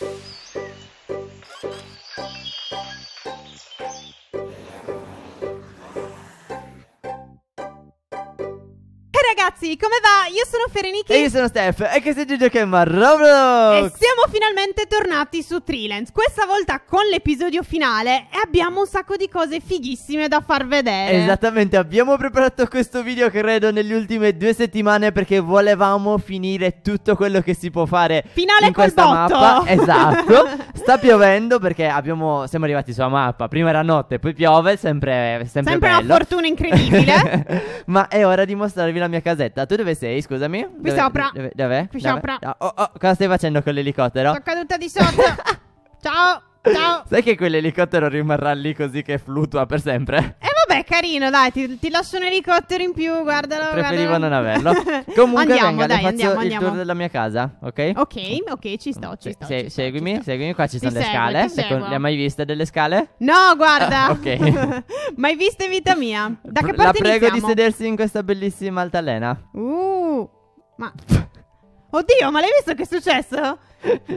you ragazzi, come va? Io sono Ferenichi. E io sono Steph. E che state che è Roblox. E siamo finalmente tornati su Trilens. Questa volta con l'episodio finale. E abbiamo un sacco di cose fighissime da far vedere. Esattamente. Abbiamo preparato questo video, credo, nelle ultime due settimane. Perché volevamo finire tutto quello che si può fare. Finale in col questa botto. mappa. Esatto. Sta piovendo perché abbiamo, siamo arrivati sulla mappa. Prima era notte, poi piove. Sempre, sempre, sempre una fortuna incredibile. Ma è ora di mostrarvi la mia casetta aspetta, tu dove sei? Scusami. Qui dove, sopra. Dove, dov'è? Qui dov'è? sopra. oh, oh, cosa stai facendo con l'elicottero? Sono caduta di sotto. Ciao. Ciao. Sai che quell'elicottero rimarrà lì così che fluttua per sempre? Eh Vabbè, carino, dai, ti, ti lascio un elicottero in più, guardalo. Preferivo guardalo. non averlo. Comunque, andiamo, venga, dai, faccio andiamo, il andiamo. tour della mia casa, ok? Ok, ok, ci sto, ci sto. Se, ci seguimi, sto. seguimi, qua ci sono ti le seguo, scale. Secondo, le hai mai viste delle scale? No, guarda. Ah, ok. mai viste in vita mia. Da che parte La prego iniziamo? di sedersi in questa bellissima altalena. Uh, ma... Oddio, ma l'hai visto che è successo?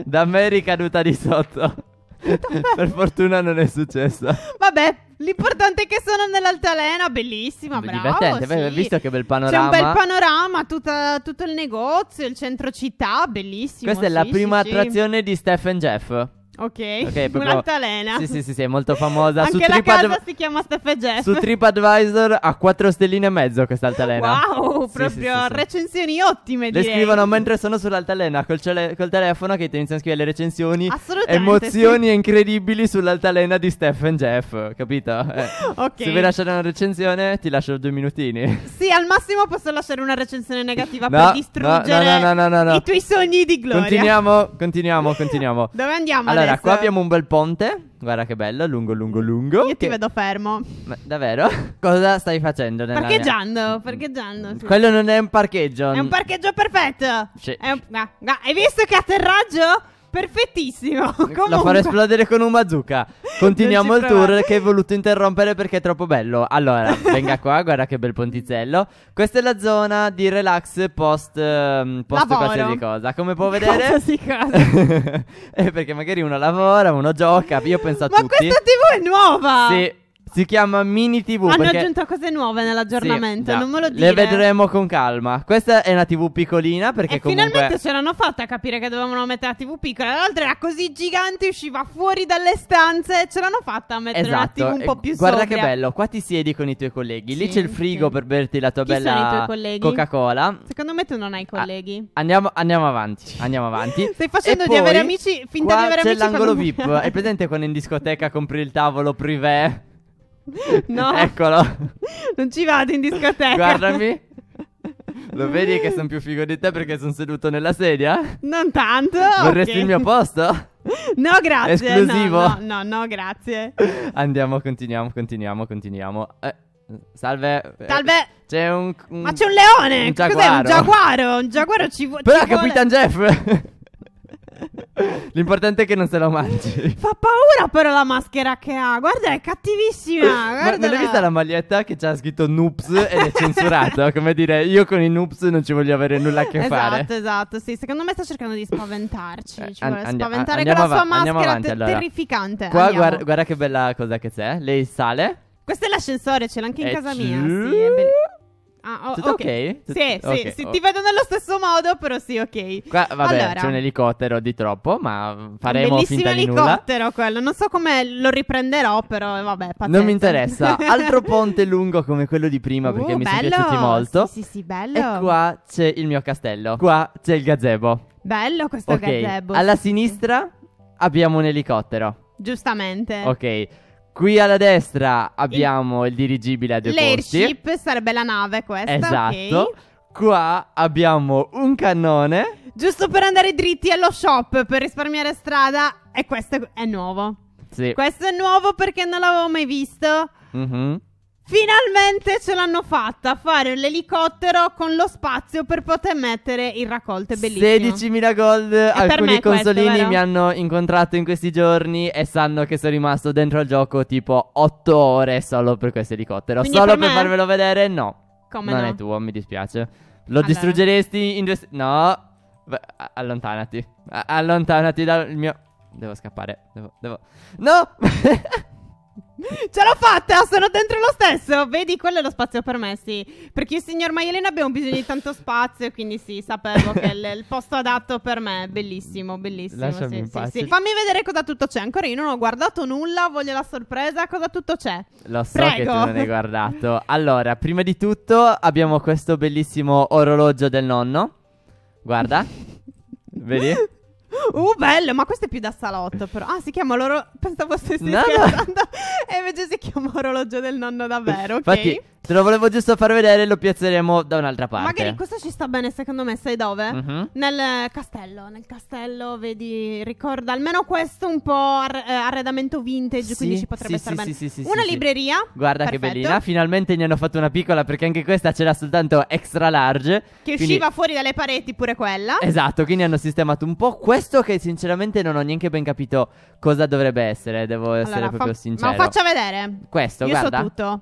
da me è ricaduta di sotto. per fortuna non è successo. Vabbè, L'importante è che sono nell'altalena, bellissima, Beh, bravo. Divertente, sì. Beh, visto che bel panorama. C'è un bel panorama, tutta, tutto il negozio, il centro città, bellissimo. Questa sì, è la prima sì, attrazione di Stephen Jeff. Ok, okay un'altalena. Sì, sì, sì, sì, è molto famosa. Anche su la Tripad... casa si chiama Steph Jeff. Su TripAdvisor ha 4 stelline e mezzo questa altalena. Wow, sì, proprio sì, sì, recensioni ottime Le scrivono mentre sono sull'altalena col, cele... col telefono che ti iniziano a scrivere le recensioni. Assolutamente Emozioni incredibili sull'altalena di Steph Jeff, capito? Eh. ok. Se vuoi lasciare una recensione ti lascio due minutini. Sì, al massimo posso lasciare una recensione negativa no, per distruggere no, no, i tuoi sogni di gloria. Continuiamo, continuiamo, continuiamo. Dove andiamo? Allora, allora, qua abbiamo un bel ponte. Guarda che bello, lungo, lungo, lungo. Io ti vedo fermo. Ma, davvero? Cosa stai facendo? Nella parcheggiando, mia... parcheggiando. Sì. Quello non è un parcheggio. È un parcheggio perfetto. Sì. Un... Ah, ah, hai visto che atterraggio? perfettissimo. Comunque. Lo farò esplodere con un bazooka. Continuiamo il tour che hai voluto interrompere perché è troppo bello. Allora, venga qua, guarda che bel ponticello. Questa è la zona di relax post, ehm, post qualsiasi cosa. Come può vedere? Qualsiasi cosa. eh, perché magari uno lavora, uno gioca, io penso a Ma tutti. Ma questa TV è nuova! Sì. Si chiama Mini TV. Hanno aggiunto cose nuove nell'aggiornamento, sì, non me lo dire. Le vedremo con calma. Questa è una TV piccolina perché e comunque... finalmente ce l'hanno fatta a capire che dovevano mettere la TV piccola. L'altra era così gigante, usciva fuori dalle stanze. Ce l'hanno fatta a mettere esatto. una TV un po' più Guarda sobria. che bello, qua ti siedi con i tuoi colleghi. Sì, Lì c'è il frigo sì. per berti la tua Chi bella Coca-Cola. Secondo me tu non hai colleghi. Ah, andiamo, andiamo, avanti, andiamo avanti. Stai facendo di avere amici, finta di avere amici. C'è l'angolo VIP. è presente quando in discoteca compri il tavolo privé? No. Eccolo. Non ci vado in discoteca. Guardami. Lo vedi che sono più figo di te perché sono seduto nella sedia? Non tanto. Vorresti okay. il mio posto? No, grazie. Esclusivo. No, no, no, no grazie. Andiamo, continuiamo, continuiamo, continuiamo. Eh, salve. Eh, salve. c'è un, un, Ma c'è un leone. Un Cos'è? Un giaguaro. Un giaguaro ci, vu- Però ci vuole. Però Capitan Jeff. L'importante è che non se la mangi. Fa paura però la maschera che ha. Guarda, è cattivissima. Ma non hai vista la maglietta che c'ha scritto noobs ed è censurata? Come dire, io con i noobs non ci voglio avere nulla a che esatto, fare. Esatto, esatto. Sì, secondo me sta cercando di spaventarci. Eh, ci an- vuole andia- spaventare con la av- sua maschera avanti, te- allora. terrificante. Qua guarda, guarda, che bella cosa che c'è. Lei sale. Questo è l'ascensore, ce l'ha anche in e casa c- mia. Sì, è bellissimo. Ah, oh, Tutto ok? okay? sì, sì, okay. sì, ti vedo nello stesso modo, però sì, ok. Qua, vabbè, allora, c'è un elicottero di troppo, ma faremo finta di nulla. Bellissimo elicottero quello, non so come lo riprenderò, però vabbè, pazienza. Non mi interessa. Altro ponte lungo come quello di prima, uh, perché uh, mi sono piaciuti molto. Sì, sì, sì, bello. E qua c'è il mio castello, qua c'è il gazebo. Bello questo gazebo. Alla sinistra abbiamo un elicottero. Giustamente. Ok. Qui alla destra abbiamo il, il dirigibile a due L'airship porti. sarebbe la nave questa, Esatto. Okay. Qua abbiamo un cannone. Giusto per andare dritti allo shop, per risparmiare strada. E questo è nuovo. Sì. Questo è nuovo perché non l'avevo mai visto. Mhm. Finalmente ce l'hanno fatta a fare l'elicottero con lo spazio per poter mettere il raccolto. È bellissimo. 16.000 gold. E Alcuni consolini questo, mi hanno incontrato in questi giorni e sanno che sono rimasto dentro al gioco tipo 8 ore solo per questo elicottero. solo per, me... per, farvelo vedere, no. Come non no? è tuo, mi dispiace. Lo allora. distruggeresti in. due... no. Allontanati. Allontanati dal mio. Devo scappare. Devo. devo... No! Ce l'ho fatta, sono dentro lo stesso. Vedi, quello è lo spazio per me, sì. Perché io, signor Maielena abbiamo bisogno di tanto spazio, quindi sì, sapevo che è il posto adatto per me. Bellissimo, bellissimo. Lasciami sì, in pace. Sì, sì. Fammi vedere cosa tutto c'è. Ancora io non ho guardato nulla, voglio la sorpresa. Cosa tutto c'è? Lo so Prego. che tu non hai guardato. Allora, prima di tutto abbiamo questo bellissimo orologio del nonno. Guarda. Vedi? Uh, bello, ma questo è più da salotto, però. Ah, si chiama loro. Pensavo stessi no, scherzando. No francese si chiama orologio del nonno davvero, ok? Infatti, Te lo volevo giusto far vedere, lo piazzeremo da un'altra parte. Magari questo ci sta bene, secondo me, sai dove? Mm-hmm. Nel castello. Nel castello, vedi, ricorda almeno questo un po' ar- eh, arredamento vintage, sì, quindi ci potrebbe sì, star sì, bene. Sì, sì, una libreria. Guarda perfetto. che bellina. Finalmente ne hanno fatto una piccola perché anche questa c'era soltanto extra large. Che quindi... usciva fuori dalle pareti pure quella. Esatto, quindi hanno sistemato un po' questo che sinceramente non ho neanche ben capito cosa dovrebbe essere, devo essere allora, proprio fa- sincero. Ma faccia vedere. Questo, Io guarda. So tutto.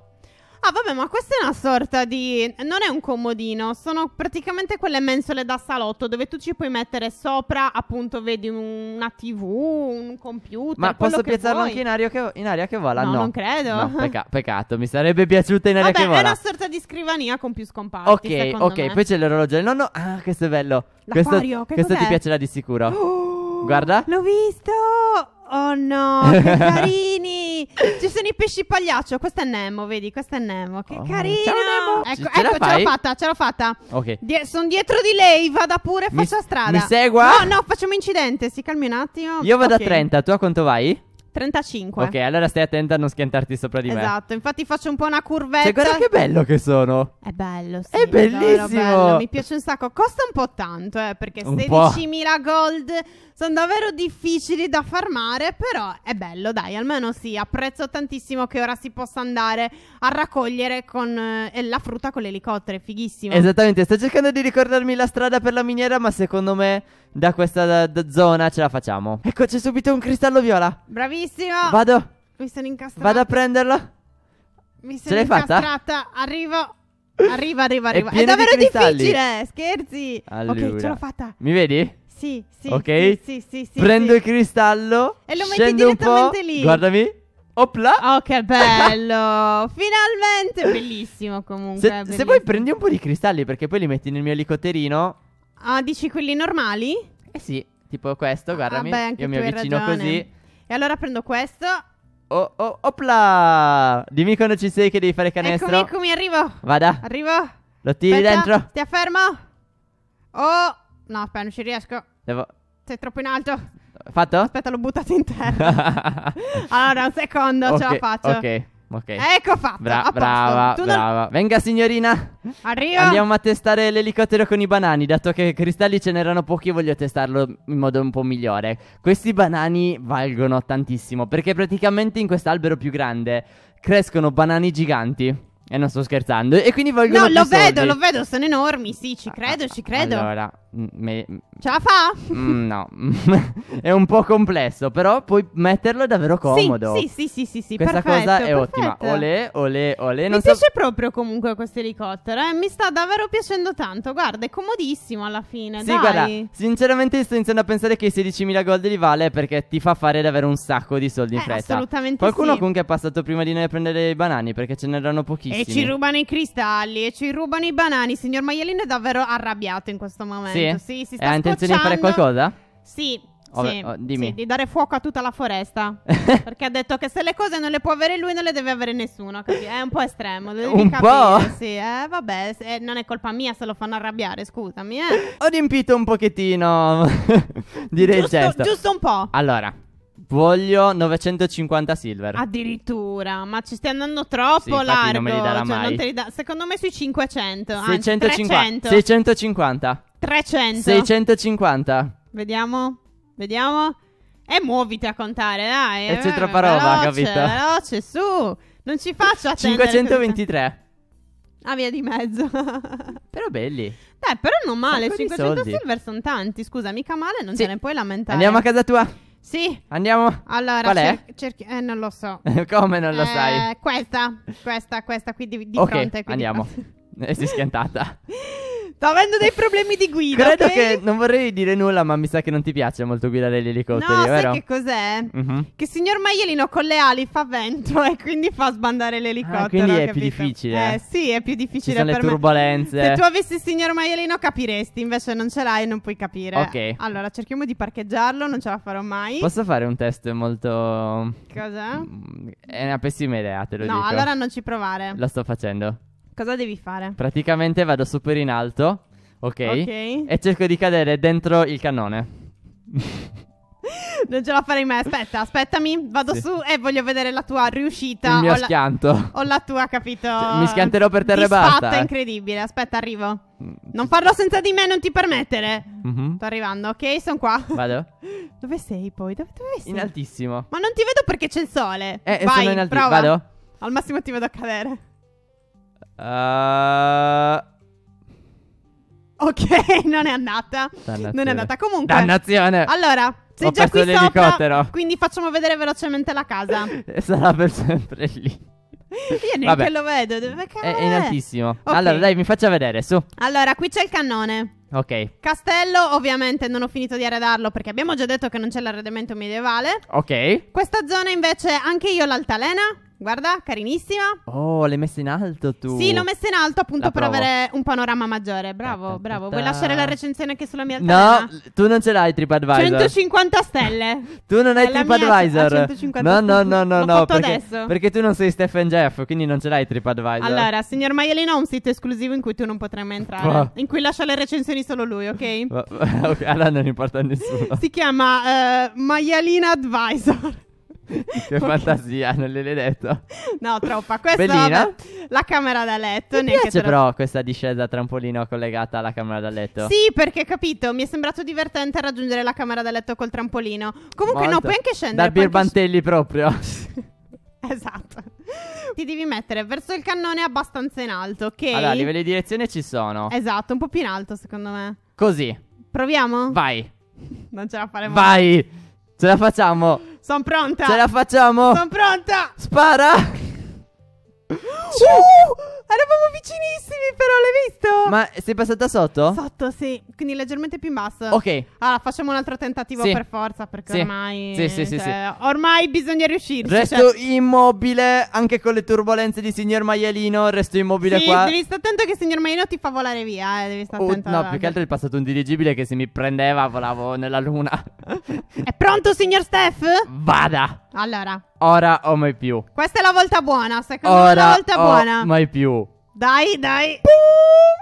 Ah, vabbè, ma questa è una sorta di. Non è un comodino, sono praticamente quelle mensole da salotto dove tu ci puoi mettere sopra, appunto, vedi una TV, un computer. Ma posso piazzarlo anche in aria, che, in aria che vola? No, no. non credo. No, pecca- peccato, mi sarebbe piaciuta in aria vabbè, che vola. È una sorta di scrivania con più scomparti. Ok, ok, me. poi c'è l'orologio del nonno. Ah, questo è bello. L'acquario, questo, che questo ti piacerà di sicuro. Oh, Guarda, l'ho visto. Oh no, che carino. Ci sono i pesci pagliaccio. Questo è Nemo, vedi? Questo è Nemo. Che oh, carino. Ciao, Nemo. Ecco, ce, ecco, ce l'ho fatta, ce l'ho fatta. Ok. Die- sono dietro di lei. Vada pure, faccia strada. Mi segua? No, no, facciamo incidente. Si calmi un attimo. Io vado okay. a 30, tu a quanto vai? 35. Ok, allora stai attenta a non schiantarti sopra di me. Esatto, infatti faccio un po' una curvetta. Cioè, guarda che bello che sono. È bello, sì. È bellissimo. Bello. Mi piace un sacco. Costa un po' tanto, eh, perché 16.000 gold sono davvero difficili da farmare, però è bello, dai, almeno sì. Apprezzo tantissimo che ora si possa andare a raccogliere con, eh, la frutta con l'elicottero, è fighissimo. Esattamente, sto cercando di ricordarmi la strada per la miniera, ma secondo me da questa da, da zona ce la facciamo. Ecco, c'è subito un cristallo viola. Bravi. Bravissimo. Vado. Mi sono incastrata. Vado a prenderlo. Mi sono Ce incastrata. Fatta? Arrivo. Arriva, arriva, arriva. È, è davvero di difficile. Eh, scherzi. Allora. Ok, ce l'ho fatta. Mi vedi? Sì, sì. Ok? Sì, sì, sì, sì Prendo sì. il cristallo. E lo metti direttamente lì. Guardami. Opla. Oh, che bello! Finalmente! Bellissimo comunque. Se, vuoi prendi un po' di cristalli perché poi li metti nel mio elicotterino. Ah, dici quelli normali? Eh sì, tipo questo, guardami. Ah, beh, Io mi avvicino ragione. così. E allora prendo questo. Oh, oh, opla! Dimmi quando ci sei che devi fare canestro. Eccomi, eccomi, arrivo. Vada. Arrivo. Lo tiri aspetta, dentro. Ti affermo. Oh, no, aspetta, non ci riesco. Devo... Sei troppo in alto. Fatto? Aspetta, l'ho buttato in terra. allora, un secondo, okay, ce la faccio. Ok. Ok. Ecco fatto. Bra- brava, Tu non- brava. Venga signorina. Arriva. Andiamo a testare l'elicottero con i banani, dato che cristalli ce n'erano pochi voglio testarlo in modo un po' migliore. Questi banani valgono tantissimo, perché praticamente in quest'albero più grande crescono banani giganti. E non sto scherzando. E quindi valgono No, più lo soldi. vedo, lo vedo, sono enormi. Sì, ci ah, credo, ah, ci credo. Allora, Me... Ce la fa? Mm, no, è un po' complesso, però puoi metterlo è davvero comodo. Sì, sì, sì, sì, sì, Questa perfetto, cosa è perfetto. ottima. Ole, ole, ole. Non Mi so... piace proprio comunque questo elicottero, eh? mi sta davvero piacendo tanto. Guarda, è comodissimo alla fine, Sì, dai. guarda, sinceramente sto iniziando a pensare che i 16.000 gold li vale perché ti fa fare davvero un sacco di soldi in eh, fretta. assolutamente Qualcuno sì. comunque è passato prima di noi a prendere i banani perché ce n'erano pochissimi. E ci rubano i cristalli e ci rubano i banani. Signor Maialino è davvero arrabbiato in questo momento. Sì, sì? Sì, si sta Ha intenzione di fare qualcosa? Sì, sì, oh, sì, di dare fuoco a tutta la foresta. perché ha detto che se le cose non le può avere lui, non le deve avere nessuno. Capi? È un po' estremo. un capire, po'? Sì, eh, vabbè, se, eh, non è colpa mia se lo fanno arrabbiare, scusami. Eh. Ho riempito un pochettino, direi giusto, gesto. Giusto un po'. Allora, Voglio 950 silver. Addirittura, ma ci stai andando troppo sì, largo. Non me li darà cioè, mai. Da... Secondo me sui 500. 650. Anzi, 650. 300. 650. Vediamo, vediamo. E muoviti a contare, dai. E c'è eh, troppa roba, capito? Veloce, su. Non ci faccio attendere. 523. Ah, via di mezzo. però belli. Dai, però non male. Sacco 500 silver sono tanti. Scusa, mica male, non sì. te ne puoi lamentare. Andiamo a casa tua. Sì. Andiamo. Allora, Qual è? cerchi- eh, non lo so. Come non lo eh, sai? Questa, questa, questa qui di, di okay, fronte. Quindi... Andiamo. e eh, si è schiantata. Sto avendo dei problemi di guida. Credo ok? che non vorrei dire nulla, ma mi sa che non ti piace molto guidare gli elicotteri, No, vero? sai che cos'è? Mhm. Che signor Maialino con le ali fa vento e quindi fa sbandare l'elicottero. Ah, quindi è più difficile. Eh sì, è più difficile. Ci difficile sono le turbulenze. me. Se tu avessi il signor Maialino capiresti, invece non ce l'hai e non puoi capire. Ok. Allora cerchiamo di parcheggiarlo, non ce la farò mai. Posso fare un test molto... Cos'è? Mm, è una pessima idea, te lo no, dico. allora non ci provare. Lo sto facendo cosa devi fare? Praticamente vado super in alto, ok? okay. E cerco di cadere dentro il cannone. non ce la farei mai. Aspetta, aspettami. Vado sì. su e voglio vedere la tua riuscita. Il mio ho schianto. La... Ho la tua, capito? Cioè, mi schianterò per terra e basta. È eh. incredibile. Aspetta, arrivo. Mm. Non farlo senza di me, non ti permettere. Mm-hmm. Sto arrivando, ok? Sono qua. Vado. Dove sei poi? Dove, dove sei? In altissimo. Ma non ti vedo perché c'è il sole. Eh, Vai, sono in altissimo. Vado. Al massimo ti vedo cadere. Uh... Ok, non è andata. Non è andata. Comunque. Dannazione. Allora, sei Ho già qui sopra. Quindi facciamo vedere velocemente la casa. Sarà per sempre lì. Io neanche Vabbè. lo vedo. Dove è, è in altissimo. Okay. Allora, dai, mi faccia vedere, su. Allora, qui c'è il cannone. Ok. Castello, ovviamente non ho finito di arredarlo perché abbiamo già detto che non c'è l'arredamento medievale. Ok. Questa zona invece anche io l'altalena. Guarda, carinissima. Oh, l'hai messa in alto tu. Sì, l'ho messa in alto appunto per avere un panorama maggiore. Bravo, ta ta ta bravo. Vuoi lasciare la recensione anche sulla mia altalena? No, tu non ce l'hai TripAdvisor. 150 stelle. tu non hai TripAdvisor. No, no, no, no, no, perché, perché, tu non sei Stephen Jeff, quindi non ce l'hai TripAdvisor. Allora, signor Maialino ha un sito esclusivo in cui tu non potrai mai entrare, oh. in cui lascia le recensioni solo lui, ok? ok, allora non importa a nessuno. si chiama uh, eh, Maialina Advisor. che fantasia, non gliel'hai detto? No, troppa. Questa Bellina. la camera da letto. Mi piace però questa discesa trampolino collegata alla camera da letto. Sì, perché capito, mi è sembrato divertente raggiungere la camera da letto col trampolino. Comunque Molto. no, puoi anche scendere. Da birbantelli sc- proprio. esatto. Ti devi mettere verso il cannone abbastanza in alto, ok? Allora, a livello di direzione ci sono. Esatto, un po' più in alto secondo me. Così. Proviamo? Vai. Non ce la faremo. Vai. Ce la facciamo. Sono pronta. Ce la facciamo. Sono pronta. Spara. Uh! Eravamo vicinissimi, però l'hai visto? Ma sei passata sotto? Sotto, sì. Quindi leggermente più in basso. Ok. Allora, facciamo un altro tentativo Sì. per forza, perché Sì. ormai. Sì, sì, sì, cioè, Ormai bisogna riuscirci. Resto cioè. immobile, anche con le turbulenze di signor Maialino, resto immobile Sì, qua. devi stare attento che il signor Maialino ti fa volare via. Eh. Devi stare Oh, attento. no, eh. più che altro è passato un dirigibile che se mi prendeva volavo nella luna. È pronto, signor Steph? Vada! Allora. Ora o mai più. Questa è la volta buona, secondo Ora me è la volta buona. Ora mai più. Dai, dai. Pum!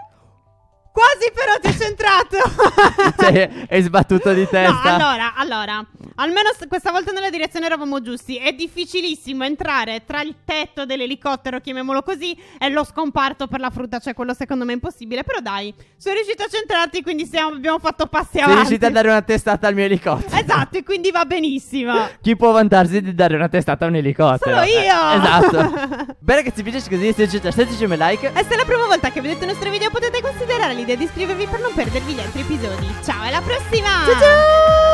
Quasi però ti è centrato. cioè, Hai sbattuto di testa. No, allora, allora, almeno s- questa volta nella direzione eravamo giusti. È difficilissimo entrare tra il tetto dell'elicottero, chiamiamolo così, e lo scomparto per la frutta, cioè quello secondo me è impossibile. Però dai, sono riuscito a centrarti, quindi siamo- abbiamo fatto passi Sei avanti. riuscita a dare una testata al mio elicottero. Esatto, e quindi va benissimo. Chi può vantarsi di dare una testata a un elicottero? Sono io! Eh, esatto. Bene che vi piace così, se ci piace lasciateci un like. E se è la prima volta che vedete il nostro video potete l'idea di iscrivervi per non perdervi gli altri episodi. Ciao, alla prossima! Ciao ciao!